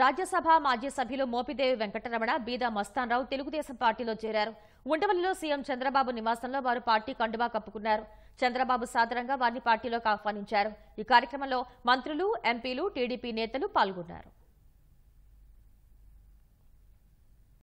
రాజ్యసభ మాజీ సభ్యులు మోపిదేవి వెంకటరమణ బీదా మస్తాన్రావు తెలుగుదేశం పార్టీలో చేరారు ఉండవల్లిలో సీఎం చంద్రబాబు నివాసంలో వారు పార్టీ కండువా కప్పుకున్నారు చంద్రబాబు సాదరంగా వారిని పార్టీలోకి ఆహ్వానించారు ఈ కార్యక్రమంలో మంత్రులు ఎంపీలు టీడీపీ నేతలు పాల్గొన్నారు